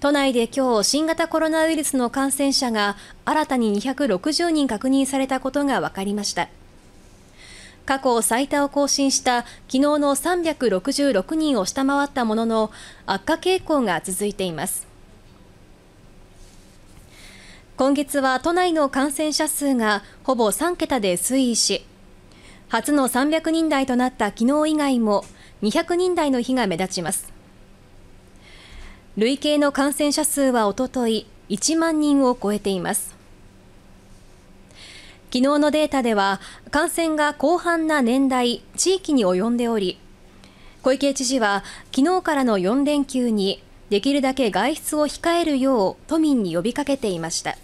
都内で今日新型コロナウイルスの感染者が新たに260人確認されたことが分かりました過去最多を更新した昨日の366人を下回ったものの悪化傾向が続いています今月は都内の感染者数がほぼ3桁で推移し初の300人台となった昨日以外も200人台の日が目立ちます累計の感染者数はおととい1万人を超えています昨日のデータでは感染が広範な年代地域に及んでおり小池知事は昨日からの4連休にできるだけ外出を控えるよう都民に呼びかけていました。